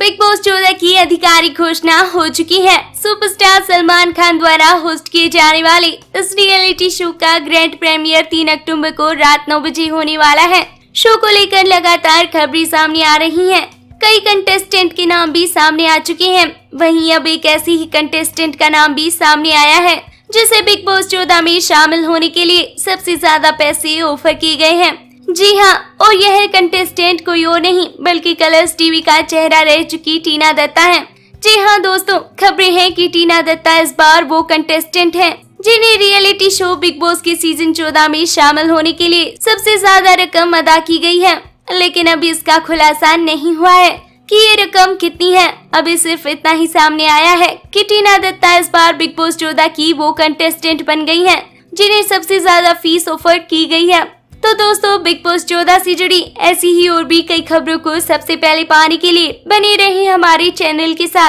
Big boss चौदह की आधिकारिक घोषणा हो चुकी है सुपरस्टार सलमान खान द्वारा होस्ट किए जाने वाले इस रियलिटी शो का ग्रैंड प्रीमियर 3 अक्टूबर को रात नौ बजे होने वाला है शो को लेकर लगातार खबरें सामने आ रही हैं। कई कंटेस्टेंट के नाम भी सामने आ चुके हैं वहीं अब एक ऐसी ही कंटेस्टेंट का नाम भी सामने आया है जिसे बिग बॉस चौदह में शामिल होने के लिए सबसे ज्यादा पैसे ऑफर किए गए हैं जी हाँ और यह कंटेस्टेंट कोई और नहीं बल्कि कलर्स टीवी का चेहरा रह चुकी टीना दत्ता है जी हाँ दोस्तों खबरें हैं कि टीना दत्ता इस बार वो कंटेस्टेंट है जिन्हें रियलिटी शो बिग बॉस के सीजन 14 में शामिल होने के लिए सबसे ज्यादा रकम अदा की गई है लेकिन अभी इसका खुलासा नहीं हुआ है कि ये रकम कितनी है अभी सिर्फ इतना ही सामने आया है कि टीना दत्ता इस बार बिग बॉस चौदह की वो कंटेस्टेंट बन गई है जिन्हें सबसे ज्यादा फीस ऑफर की गई है तो दोस्तों बिग बॉस चौदह से जुड़ी ऐसी ही और भी कई खबरों को सबसे पहले पाने के लिए बने रहे हमारे चैनल के साथ